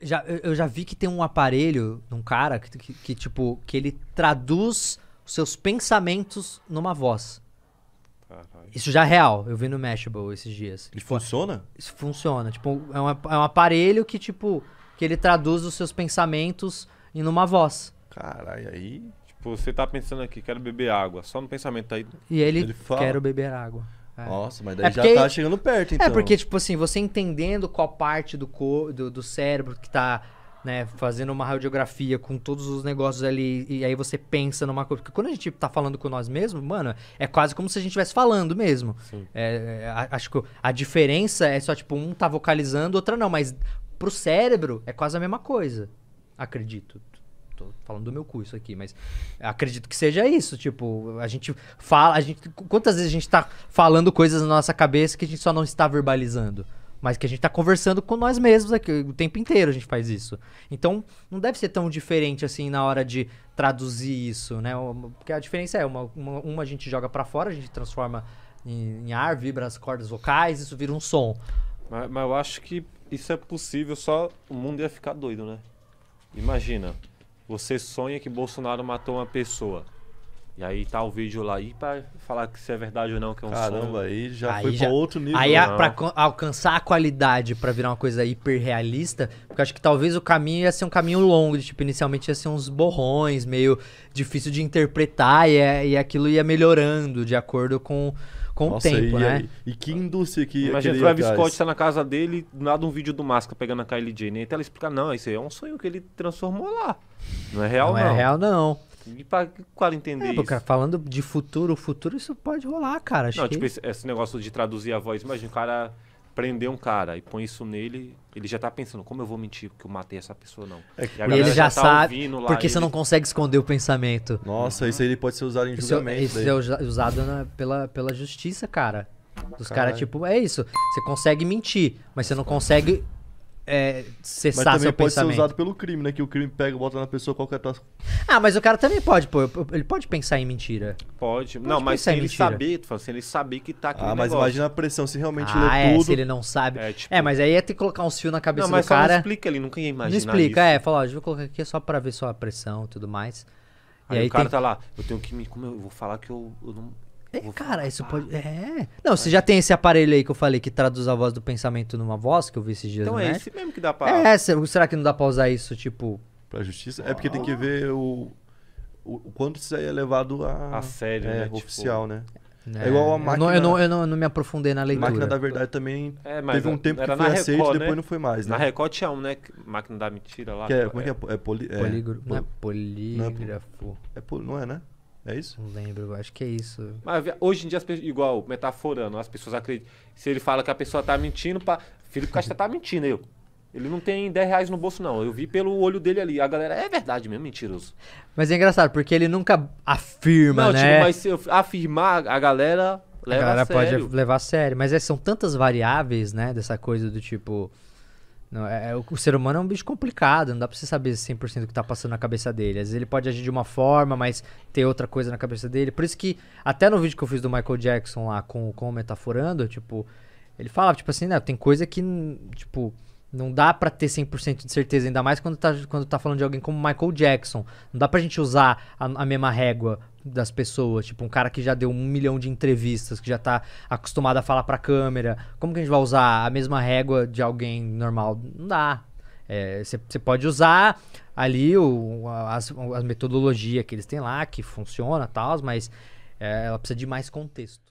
já, eu já vi que tem um aparelho num cara que, que, que, tipo, que ele traduz os seus pensamentos numa voz. Caralho. Isso já é real, eu vi no Mashable esses dias. E tipo, funciona? Isso funciona. Tipo, é um, é um aparelho que, tipo, que ele traduz os seus pensamentos em uma voz. Caralho, aí. Tipo, você tá pensando aqui, quero beber água. Só no pensamento aí. E ele, ele fala. quero beber água. É. Nossa, mas daí é porque, já tá chegando perto, é, então. É porque, tipo assim, você entendendo qual parte do, co, do, do cérebro que tá né, fazendo uma radiografia com todos os negócios ali, e aí você pensa numa coisa. Porque quando a gente tá falando com nós mesmos, mano, é quase como se a gente estivesse falando mesmo. É, é, acho que a diferença é só, tipo, um tá vocalizando, outra não, mas pro cérebro é quase a mesma coisa. Acredito. Tô falando do meu curso aqui, mas acredito que seja isso. Tipo, a gente fala, a gente, quantas vezes a gente tá falando coisas na nossa cabeça que a gente só não está verbalizando? Mas que a gente tá conversando com nós mesmos aqui, o tempo inteiro a gente faz isso. Então, não deve ser tão diferente assim na hora de traduzir isso, né? Porque a diferença é, uma, uma, uma a gente joga para fora, a gente transforma em, em, ar, vibra as cordas vocais, isso vira um som. Mas, mas eu acho que isso é possível, só o mundo ia ficar doido, né? Imagina, você sonha que Bolsonaro matou uma pessoa. E aí tá o vídeo lá aí pra falar que se é verdade ou não, que é um Caramba, som. aí já aí foi já, pra outro nível. Aí a, né? pra alcançar a qualidade pra virar uma coisa hiperrealista, porque acho que talvez o caminho ia ser um caminho longo, de, tipo, inicialmente ia ser uns borrões, meio difícil de interpretar, e, é, e aquilo ia melhorando de acordo com, com Nossa, o tempo, e, né? E, e que indústria que Imagina, o Travis Scott tá na casa dele, nada um vídeo do Masca pegando a Kylie Jenner, e até ela explicar, não, isso aí é um sonho que ele transformou lá. Não é real, não. É não é real, não. E pra, qual entender é, isso? Cara, falando de futuro, o futuro isso pode rolar, cara. Acho não, que... tipo, esse, esse, negócio de traduzir a voz. Imagina o cara prender um cara e põe isso nele, ele já tá pensando, como eu vou mentir que eu matei essa pessoa, não. É que... e, ele já, já tá sabe, porque ele... você não consegue esconder o pensamento. Nossa, uhum. isso aí pode ser usado em isso, é julgamento. Isso, é usado na, pela, pela justiça, cara. Os caras, tipo, é isso. Você consegue mentir, mas você não consegue é, cessar mas também pode pensamento. ser usado pelo crime, né? Que o crime pega e bota na pessoa qualquer taça. Tá- ah, mas o cara também pode, pô. Ele pode pensar em mentira. Pode. pode não, mas se ele mentira. saber, se assim, ele saber que tá com Ah, mas negócio. imagina a pressão se realmente ah, lê é, tudo. se ele não sabe. É, tipo... é, mas aí ia é ter que colocar uns fios na cabeça não, mas do cara. Não, explica, ele nunca ia imaginar Não explica, isso. é. Fala, ó, eu vou colocar aqui só pra ver só a pressão e tudo mais. Aí, e aí o cara tem... tá lá, eu tenho que me... Como eu vou falar que eu, eu não é, cara, isso pode. É. Não, você já tem esse aparelho aí que eu falei que traduz a voz do pensamento numa voz que eu vi esses dias. Então é esse mesmo que dá pra. É, será que não dá pra usar isso, tipo. Pra justiça? É porque tem que ah. ver o. O quanto isso aí é levado a, a sério, é, né? Tipo- oficial, tipo... né? É, é, igual a máquina. Eu não, eu, não, eu não me aprofundei na leitura. Máquina da Verdade também é, teve um tempo que foi Record, aceito e né? depois não foi mais. Né? Na Record tinha um, né? Máquina da Mentira lá. Que é, tipo, como é que é? É, é poli, é polígrafo. Não é, é polígrafo. É, não é, né? É isso? Não lembro, acho que é isso. Mas hoje em dia, pessoas, igual, metaforando, as pessoas acreditam. Se ele fala que a pessoa tá mentindo, pra... Felipe Castro tá mentindo, eu. Ele não tem 10 reais no bolso, não. Eu vi pelo olho dele ali. A galera, é verdade mesmo, mentiroso. Mas é engraçado, porque ele nunca afirma, não, tipo, né? Tipo, mas se eu afirmar, a galera leva a galera a sério. pode levar a sério. Mas é, são tantas variáveis, né? Dessa coisa do tipo não, é, é o ser humano é um bicho complicado, não dá pra você saber 100% o que tá passando na cabeça dele. Às vezes ele pode agir de uma forma, mas tem outra coisa na cabeça dele. Por isso que, até no vídeo que eu fiz do Michael Jackson lá com, com o Metaforando, tipo, ele falava, tipo assim, né, tem coisa que, tipo, não dá para ter 100% de certeza, ainda mais quando tá, quando tá falando de alguém como Michael Jackson. Não dá pra gente usar a, a mesma régua das pessoas. Tipo, um cara que já deu um milhão de entrevistas, que já tá acostumado a falar pra câmera. Como que a gente vai usar a mesma régua de alguém normal? Não dá. Você é, pode usar ali o, as, as metodologias que eles têm lá, que funciona e tal, mas é, ela precisa de mais contexto.